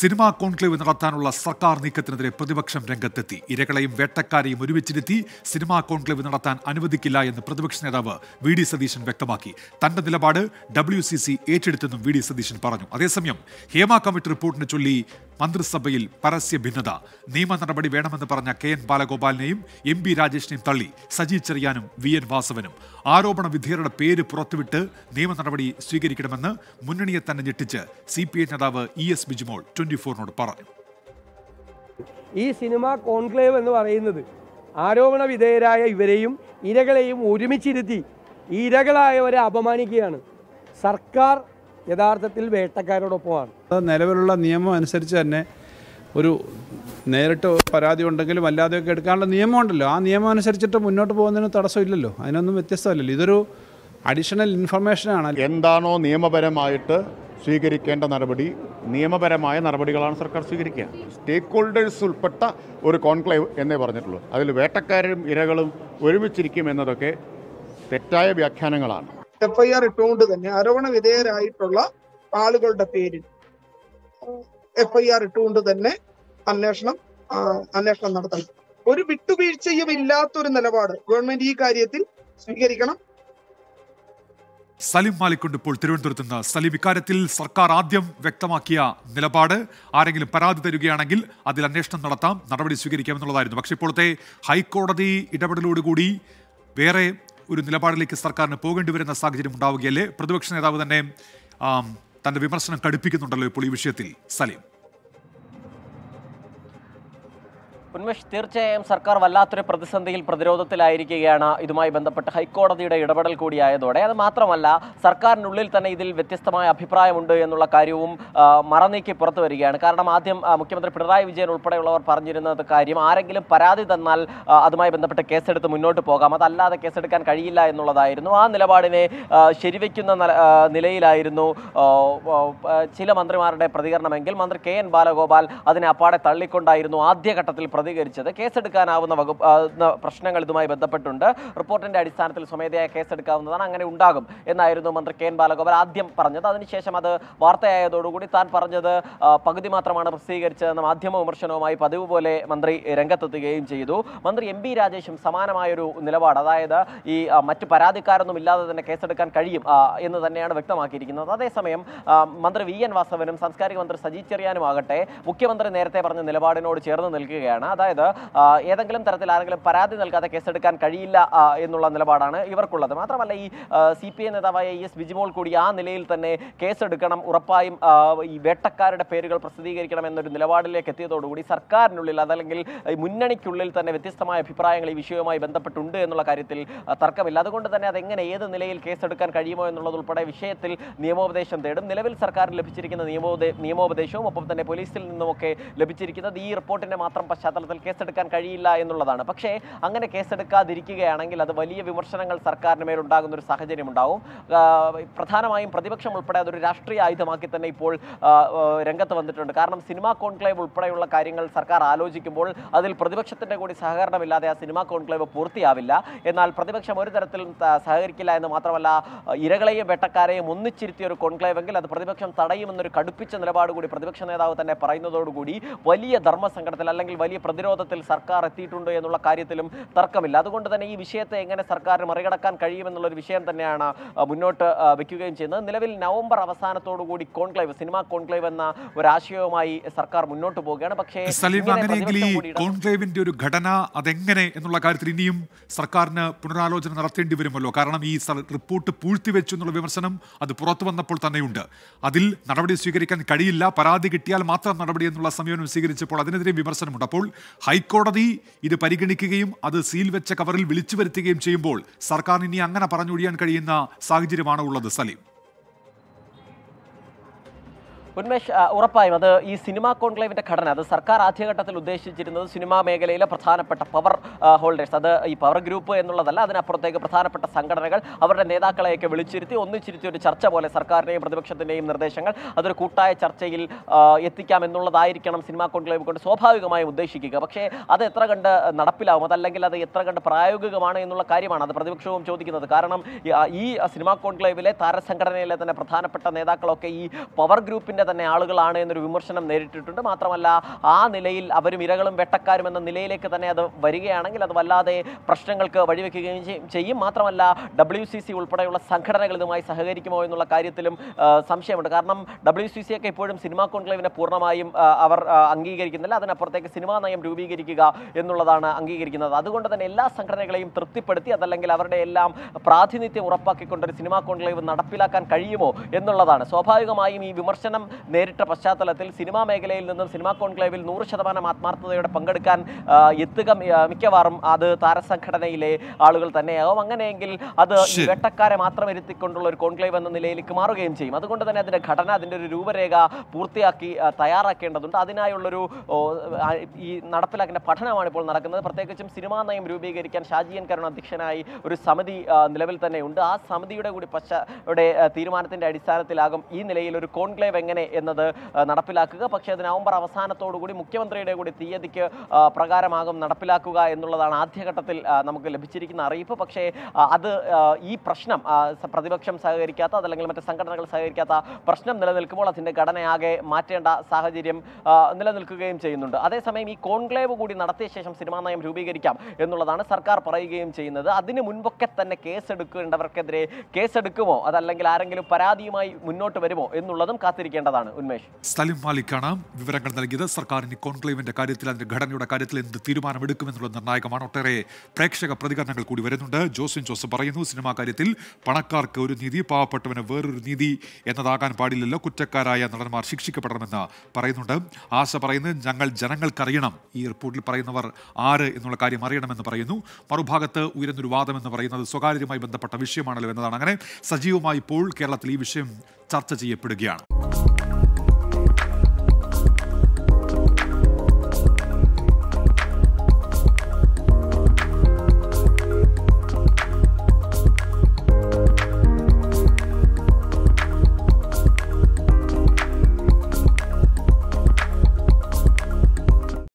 cinema conclave നടത്താനുള്ള സർക്കാർ നീക്കത്തിനെതിരെ പ്രതിപക്ഷം രംഗത്തെത്തി ഇരകളെയും വേട്ടക്കാരെയും ഒരുമിച്ചിരുത്തി സിനിമാ കോൺക്ലേവ് നടത്താൻ അനുവദിക്കില്ല എന്ന് പ്രതിപക്ഷ നേതാവ് വി ഡി സതീശൻ വ്യക്തമാക്കി തന്റെ നിലപാട് ഡബ്ല്യു സി സി ഏറ്റെടുത്തെന്നും വി ഡി സതീശൻ പറഞ്ഞു അതേസമയം ഹേമ കമ്മിറ്റി റിപ്പോർട്ടിനെ ചൊല്ലി മന്ത്രിസഭയിൽ പരസ്യ ഭിന്നത നിയമ നടപടി വേണമെന്ന് പറഞ്ഞ കെ എൻ ബാലഗോപാലിനെയും എം പി രാജേഷിനെയും തള്ളി സജി ചെറിയാനും വി എൻ വാസവനും ആരോപണ വിധേയരുടെ പേര് പുറത്തുവിട്ട് നിയമ നടപടി സ്വീകരിക്കണമെന്ന് മുന്നണിയെ തന്നെ ഞെട്ടിച്ച് സി പി ഐ നേതാവ് ഇ എസ് ബിജുമോൾ ട്വൻറ്റി ഫോറിനോട് പറഞ്ഞു ഈ സിനിമ കോൺക്ലേവ് എന്ന് പറയുന്നത് ആരോപണ വിധേയരായ ഇവരെയും ഇരകളെയും ഒരുമിച്ചിരുത്തി ഇരകളായവരെ അപമാനിക്കുകയാണ് സർക്കാർ യഥാർത്ഥത്തിൽ വേട്ടക്കാരോടൊപ്പമാണ് നിലവിലുള്ള നിയമം അനുസരിച്ച് തന്നെ ഒരു നേരിട്ട് പരാതി ഉണ്ടെങ്കിലും അല്ലാതെയൊക്കെ എടുക്കാനുള്ള നിയമമുണ്ടല്ലോ ആ നിയമം അനുസരിച്ചിട്ട് മുന്നോട്ട് പോകുന്നതിന് തടസ്സമില്ലല്ലോ അതിനൊന്നും വ്യത്യസ്തമല്ലല്ലോ ഇതൊരു അഡീഷണൽ ഇൻഫർമേഷനാണ് എന്താണോ നിയമപരമായിട്ട് സ്വീകരിക്കേണ്ട നടപടി നിയമപരമായ നടപടികളാണ് സർക്കാർ സ്വീകരിക്കുക സ്റ്റേക്ക് ഹോൾഡേഴ്സ് ഉൾപ്പെട്ട ഒരു കോൺക്ലേവ് എന്നേ പറഞ്ഞിട്ടുള്ളൂ അതിൽ വേട്ടക്കാരും ഇരകളും ഒരുമിച്ചിരിക്കും എന്നതൊക്കെ തെറ്റായ വ്യാഖ്യാനങ്ങളാണ് എഫ്ഐആർ ഇട്ടുകൊണ്ട് തന്നെ ആരോപണ വിധേയരായിട്ടുള്ള ആളുകളുടെ പേരിൽ എഫ്ഐആർ ഇട്ടുകൊണ്ട് തന്നെ അന്വേഷണം അന്വേഷണം നടത്തണം ഒരു വിട്ടുവീഴ്ചയും ഇല്ലാത്തൊരു നിലപാട് ഗവൺമെന്റ് ഈ കാര്യത്തിൽ സ്വീകരിക്കണം സലിം മാലിക്കുണ്ട് ഇപ്പോൾ തിരുവനന്തപുരത്ത് നിന്ന് സലിം ഇക്കാര്യത്തിൽ സർക്കാർ ആദ്യം വ്യക്തമാക്കിയ നിലപാട് ആരെങ്കിലും പരാതി തരികയാണെങ്കിൽ അതിൽ അന്വേഷണം നടത്താം നടപടി സ്വീകരിക്കാമെന്നുള്ളതായിരുന്നു പക്ഷേ ഇപ്പോഴത്തെ ഹൈക്കോടതി ഇടപെടലോടുകൂടി വേറെ ഒരു നിലപാടിലേക്ക് സർക്കാരിന് പോകേണ്ടി വരുന്ന സാഹചര്യം ഉണ്ടാവുകയല്ലേ പ്രതിപക്ഷ നേതാവ് തന്നെ തൻ്റെ വിമർശനം കടുപ്പിക്കുന്നുണ്ടല്ലോ ഇപ്പോൾ ഈ വിഷയത്തിൽ സലീം ഉന്മേഷ് തീർച്ചയായും സർക്കാർ വല്ലാത്തൊരു പ്രതിസന്ധിയിൽ പ്രതിരോധത്തിലായിരിക്കുകയാണ് ഇതുമായി ബന്ധപ്പെട്ട് ഹൈക്കോടതിയുടെ ഇടപെടൽ കൂടിയായതോടെ അത് മാത്രമല്ല സർക്കാരിനുള്ളിൽ തന്നെ ഇതിൽ വ്യത്യസ്തമായ അഭിപ്രായമുണ്ട് എന്നുള്ള കാര്യവും മറന്നീക്കി പുറത്തു വരികയാണ് കാരണം ആദ്യം മുഖ്യമന്ത്രി പിണറായി വിജയൻ ഉൾപ്പെടെയുള്ളവർ പറഞ്ഞിരുന്നത് കാര്യം ആരെങ്കിലും പരാതി തന്നാൽ അതുമായി ബന്ധപ്പെട്ട് കേസെടുത്ത് മുന്നോട്ട് പോകാം അതല്ലാതെ കേസെടുക്കാൻ കഴിയില്ല എന്നുള്ളതായിരുന്നു ആ നിലപാടിനെ ശരിവെക്കുന്ന നിലയിലായിരുന്നു ചില മന്ത്രിമാരുടെ പ്രതികരണമെങ്കിൽ മന്ത്രി കെ എൻ ബാലഗോപാൽ അതിനെ അപ്പാടെ തള്ളിക്കൊണ്ടായിരുന്നു ആദ്യഘട്ടത്തിൽ പ്രതികരിച്ചത് കേസെടുക്കാനാവുന്ന വകുപ്പ് പ്രശ്നങ്ങൾ ഇതുമായി ബന്ധപ്പെട്ടുണ്ട് റിപ്പോർട്ടിന്റെ അടിസ്ഥാനത്തിൽ സ്വമേധയായ കേസെടുക്കാവുന്നതാണ് അങ്ങനെ ഉണ്ടാകും എന്നായിരുന്നു മന്ത്രി കെ എൻ ബാലഗോപാൽ ആദ്യം പറഞ്ഞത് അതിനുശേഷം അത് വാർത്തയായതോടുകൂടി താൻ പറഞ്ഞത് പകുതി മാത്രമാണ് പ്രസിദ്ധീകരിച്ചതെന്ന മാധ്യമ വിമർശനവുമായി പതിവ് പോലെ മന്ത്രി രംഗത്തെത്തുകയും ചെയ്തു മന്ത്രി എം പി രാജേഷും സമാനമായൊരു നിലപാട് അതായത് ഈ മറ്റ് പരാതിക്കാരൊന്നും ഇല്ലാതെ തന്നെ കേസെടുക്കാൻ കഴിയും എന്ന് തന്നെയാണ് വ്യക്തമാക്കിയിരിക്കുന്നത് അതേസമയം മന്ത്രി വി എൻ വാസവനും സാംസ്കാരിക മന്ത്രി സജി ചെറിയാനും ആകട്ടെ മുഖ്യമന്ത്രി നേരത്തെ പറഞ്ഞ നിലപാടിനോട് ചേർന്ന് നിൽക്കുകയാണ് അതായത് ഏതെങ്കിലും തരത്തിൽ ആരെങ്കിലും പരാതി നൽകാതെ കേസെടുക്കാൻ കഴിയില്ല എന്നുള്ള നിലപാടാണ് ഇവർക്കുള്ളത് മാത്രമല്ല ഈ സി പി ഐ നേതാവായ എസ് ബിജിമോൾ കൂടി ആ നിലയിൽ തന്നെ കേസെടുക്കണം ഉറപ്പായും ഈ വേട്ടക്കാരുടെ പേരുകൾ പ്രസിദ്ധീകരിക്കണം എന്നൊരു നിലപാടിലേക്ക് എത്തിയതോടുകൂടി സർക്കാരിനുള്ളിൽ അതല്ലെങ്കിൽ മുന്നണിക്കുള്ളിൽ തന്നെ വ്യത്യസ്തമായ അഭിപ്രായങ്ങൾ ഈ വിഷയവുമായി ബന്ധപ്പെട്ടുണ്ട് എന്നുള്ള കാര്യത്തിൽ തർക്കമില്ല അതുകൊണ്ട് തന്നെ അതെങ്ങനെ ഏത് നിലയിൽ കേസെടുക്കാൻ കഴിയുമോ എന്നുള്ളതുൾപ്പെടെ വിഷയത്തിൽ നിയമോപദേശം തേടും നിലവിൽ സർക്കാരിന് ലഭിച്ചിരിക്കുന്ന നിയമോപദേശവും ഒപ്പം തന്നെ പോലീസിൽ നിന്നുമൊക്കെ ലഭിച്ചിരിക്കുന്നത് ഈ റിപ്പോർട്ടിന്റെ മാത്രം പശ്ചാത്തലം തലത്തിൽ കേസെടുക്കാൻ കഴിയില്ല എന്നുള്ളതാണ് പക്ഷേ അങ്ങനെ കേസെടുക്കാതിരിക്കുകയാണെങ്കിൽ അത് വലിയ വിമർശനങ്ങൾ സർക്കാരിന് മേലുണ്ടാകുന്ന ഒരു സാഹചര്യം ഉണ്ടാവും പ്രധാനമായും പ്രതിപക്ഷം ഉൾപ്പെടെ അതൊരു രാഷ്ട്രീയ ആയുധമാക്കി തന്നെ ഇപ്പോൾ രംഗത്ത് വന്നിട്ടുണ്ട് കാരണം സിനിമാ കോൺക്ലേവ് ഉൾപ്പെടെയുള്ള കാര്യങ്ങൾ സർക്കാർ ആലോചിക്കുമ്പോൾ അതിൽ പ്രതിപക്ഷത്തിൻ്റെ കൂടി സഹകരണമില്ലാതെ ആ സിനിമാ കോൺക്ലേവ് പൂർത്തിയാവില്ല എന്നാൽ പ്രതിപക്ഷം ഒരു തരത്തിലും സഹകരിക്കില്ല എന്ന് മാത്രമല്ല ഇരകളെയും വെട്ടക്കാരെയും ഒന്നിച്ചിരുത്തിയ ഒരു എങ്കിൽ അത് പ്രതിപക്ഷം തടയുമെന്നൊരു കടുപ്പിച്ച നിലപാട് കൂടി പ്രതിപക്ഷ നേതാവ് തന്നെ പറയുന്നതോടുകൂടി വലിയ ധർമ്മസങ്കടത്തിൽ അല്ലെങ്കിൽ വലിയ പ്രതിരോധത്തിൽ സർക്കാർ എത്തിയിട്ടുണ്ടോ എന്നുള്ള കാര്യത്തിലും തർക്കമില്ല അതുകൊണ്ട് തന്നെ ഈ വിഷയത്തെ എങ്ങനെ സർക്കാരിന് മറികടക്കാൻ കഴിയുമെന്നുള്ളൊരു വിഷയം തന്നെയാണ് മുന്നോട്ട് വയ്ക്കുകയും ചെയ്യുന്നത് നിലവിൽ നവംബർ കൂടി കോൺക്ലേവ് സിനിമാ കോൺക്ലേവ് എന്ന ഒരാശയവുമായി സർക്കാർ മുന്നോട്ട് പോവുകയാണ് പക്ഷേ കോൺക്ലേവിന്റെ ഒരു ഘടന അതെങ്ങനെ എന്നുള്ള കാര്യത്തിൽ ഇനിയും സർക്കാരിന് പുനരാലോചന നടത്തേണ്ടി വരുമല്ലോ കാരണം ഈ റിപ്പോർട്ട് പൂഴ്ത്തിവെച്ചു എന്നുള്ള വിമർശനം അത് പുറത്തു വന്നപ്പോൾ തന്നെയുണ്ട് അതിൽ നടപടി സ്വീകരിക്കാൻ കഴിയില്ല പരാതി കിട്ടിയാൽ മാത്രം നടപടി എന്നുള്ള സമീപനം സ്വീകരിച്ചപ്പോൾ അതിനെതിരെ വിമർശനമുണ്ട് അപ്പോൾ ഹൈക്കോടതി ഇത് പരിഗണിക്കുകയും അത് സീൽ വെച്ച കവറിൽ വിളിച്ചു വരുത്തുകയും ചെയ്യുമ്പോൾ സർക്കാരിന് ഇനി അങ്ങനെ പറഞ്ഞൊഴിയാൻ കഴിയുന്ന സാഹചര്യമാണ് ഉള്ളത് സലീം ഉന്മേഷ് ഉറപ്പായും അത് ഈ സിനിമാ കോൺക്ലേവിന്റെ ഘടന അത് സർക്കാർ ആദ്യഘട്ടത്തിൽ ഉദ്ദേശിച്ചിരുന്നത് സിനിമാ മേഖലയിലെ പ്രധാനപ്പെട്ട പവർ ഹോൾഡേഴ്സ് അത് ഈ പവർ ഗ്രൂപ്പ് എന്നുള്ളതല്ല അതിനപ്പുറത്തേക്ക് പ്രധാനപ്പെട്ട സംഘടനകൾ അവരുടെ നേതാക്കളെയൊക്കെ വിളിച്ചിരുത്തി ഒന്നിച്ചിരുത്തി ഒരു ചർച്ച പോലെ സർക്കാരിന്റെയും പ്രതിപക്ഷത്തിന്റെയും നിർദ്ദേശങ്ങൾ അതൊരു കൂട്ടായ ചർച്ചയിൽ എത്തിക്കാം എന്നുള്ളതായിരിക്കണം സിനിമാ കോൺക്ലേവ് കൊണ്ട് സ്വാഭാവികമായും ഉദ്ദേശിക്കുക പക്ഷേ അത് എത്ര കണ്ട് നടപ്പിലാവും അതല്ലെങ്കിൽ അത് എത്ര കണ്ട് പ്രായോഗികമാണ് എന്നുള്ള കാര്യമാണ് അത് പ്രതിപക്ഷവും ചോദിക്കുന്നത് കാരണം ഈ സിനിമാ കോൺക്ലേവിലെ താരസംഘടനയിലെ തന്നെ പ്രധാനപ്പെട്ട നേതാക്കളൊക്കെ ഈ പവർ ഗ്രൂപ്പിൻ്റെ തന്നെ ആളുകളാണ് എന്നൊരു വിമർശനം നേരിട്ടിട്ടുണ്ട് മാത്രമല്ല ആ നിലയിൽ അവരും ഇരകളും വെട്ടക്കാരും എന്ന നിലയിലേക്ക് തന്നെ അത് വരികയാണെങ്കിൽ അത് വല്ലാതെ പ്രശ്നങ്ങൾക്ക് വഴിവെക്കുകയും ചെയ്യും മാത്രമല്ല ഡബ്ല്യു സി സി ഉൾപ്പെടെയുള്ള സംഘടനകൾ ഇതുമായി സഹകരിക്കുമോ എന്നുള്ള കാര്യത്തിലും സംശയമുണ്ട് കാരണം ഡബ്ല്യു സി സി ഒക്കെ ഇപ്പോഴും സിനിമാ കോൺക്ലേവിനെ പൂർണ്ണമായും അവർ അംഗീകരിക്കുന്നില്ല അതിനപ്പുറത്തേക്ക് സിനിമാ നയം രൂപീകരിക്കുക എന്നുള്ളതാണ് അംഗീകരിക്കുന്നത് അതുകൊണ്ട് തന്നെ എല്ലാ സംഘടനകളെയും തൃപ്തിപ്പെടുത്തി അതല്ലെങ്കിൽ അവരുടെ എല്ലാം പ്രാതിനിധ്യം ഉറപ്പാക്കിക്കൊണ്ടൊരു സിനിമാ കോൺക്ലേവ് നടപ്പിലാക്കാൻ കഴിയുമോ എന്നുള്ളതാണ് സ്വാഭാവികമായും ഈ വിമർശനം നേരിട്ട പശ്ചാത്തലത്തിൽ സിനിമാ മേഖലയിൽ നിന്നും സിനിമാ കോൺക്ലേവിൽ നൂറ് ശതമാനം ആത്മാർത്ഥതയോടെ പങ്കെടുക്കാൻ എത്തുക മിക്കവാറും അത് താരസംഘടനയിലെ ആളുകൾ തന്നെയാകും അങ്ങനെയെങ്കിൽ അത് വേട്ടക്കാരെ മാത്രം ഇരുത്തിക്കൊണ്ടുള്ള ഒരു കോൺക്ലേവ് എന്ന നിലയിലേക്ക് മാറുകയും ചെയ്യും അതുകൊണ്ട് തന്നെ അതിൻ്റെ ഘടന അതിൻ്റെ ഒരു രൂപരേഖ പൂർത്തിയാക്കി തയ്യാറാക്കേണ്ടതുണ്ട് അതിനായുള്ളൊരു ഈ നടപ്പിലാക്കിൻ്റെ പഠനമാണ് ഇപ്പോൾ നടക്കുന്നത് പ്രത്യേകിച്ചും സിനിമാ നയം രൂപീകരിക്കാൻ ഷാജിയൻ കരുൺ അധ്യക്ഷനായി ഒരു സമിതി നിലവിൽ തന്നെയുണ്ട് ആ സമിതിയുടെ കൂടി പശ്ചാ തീരുമാനത്തിൻ്റെ അടിസ്ഥാനത്തിലാകും ഈ നിലയിൽ ഒരു കോൺക്ലേവ് എങ്ങനെ എങ്ങനെ എന്നത് നടപ്പിലാക്കുക പക്ഷേ അത് നവംബർ അവസാനത്തോടുകൂടി മുഖ്യമന്ത്രിയുടെ കൂടി തീയതിക്ക് പ്രകാരമാകും നടപ്പിലാക്കുക എന്നുള്ളതാണ് ആദ്യഘട്ടത്തിൽ നമുക്ക് ലഭിച്ചിരിക്കുന്ന അറിയിപ്പ് പക്ഷേ അത് ഈ പ്രശ്നം പ്രതിപക്ഷം സഹകരിക്കാത്ത അതല്ലെങ്കിൽ മറ്റ് സംഘടനകൾ സഹകരിക്കാത്ത പ്രശ്നം നിലനിൽക്കുമ്പോൾ അതിൻ്റെ ഘടനയാകെ മാറ്റേണ്ട സാഹചര്യം നിലനിൽക്കുകയും ചെയ്യുന്നുണ്ട് അതേസമയം ഈ കോൺക്ലേവ് കൂടി നടത്തിയ ശേഷം സിനിമാ നയം രൂപീകരിക്കാം എന്നുള്ളതാണ് സർക്കാർ പറയുകയും ചെയ്യുന്നത് അതിന് മുൻപൊക്കെ തന്നെ കേസെടുക്കേണ്ടവർക്കെതിരെ കേസെടുക്കുമോ അതല്ലെങ്കിൽ ആരെങ്കിലും പരാതിയുമായി മുന്നോട്ട് വരുമോ എന്നുള്ളതും കാത്തിരിക്കേണ്ടത് ചെയ്യേണ്ടതാണ് ഉന്മേഷ് സലിം മാലിക്കാണ് വിവരങ്ങൾ നൽകിയത് സർക്കാരിന് കോൺക്ലേവിന്റെ കാര്യത്തിൽ അതിന്റെ ഘടനയുടെ കാര്യത്തിൽ എന്ത് തീരുമാനമെടുക്കുമെന്നുള്ള നിർണായകമാണ് ഒട്ടേറെ പ്രേക്ഷക പ്രതികരണങ്ങൾ കൂടി വരുന്നുണ്ട് ജോസിൻ ജോസ് പറയുന്നു സിനിമാ കാര്യത്തിൽ പണക്കാർക്ക് ഒരു നീതി പാവപ്പെട്ടവന് വേറൊരു നീതി എന്നതാകാൻ പാടില്ലല്ലോ കുറ്റക്കാരായ നടന്മാർ ശിക്ഷിക്കപ്പെടണമെന്ന് പറയുന്നുണ്ട് ആശ പറയുന്നത് ഞങ്ങൾ ജനങ്ങൾക്കറിയണം ഈ റിപ്പോർട്ടിൽ പറയുന്നവർ ആര് എന്നുള്ള കാര്യം അറിയണമെന്ന് പറയുന്നു മറുഭാഗത്ത് ഉയരുന്നൊരു വാദം എന്ന് പറയുന്നത് സ്വകാര്യമായി ബന്ധപ്പെട്ട വിഷയമാണല്ലോ എന്നതാണ് അങ്ങനെ സജീവമായി ഇപ്പോൾ കേരളത്തിൽ ഈ വിഷയം ചർച്ച ചെയ്യപ്പെടുകയാണ്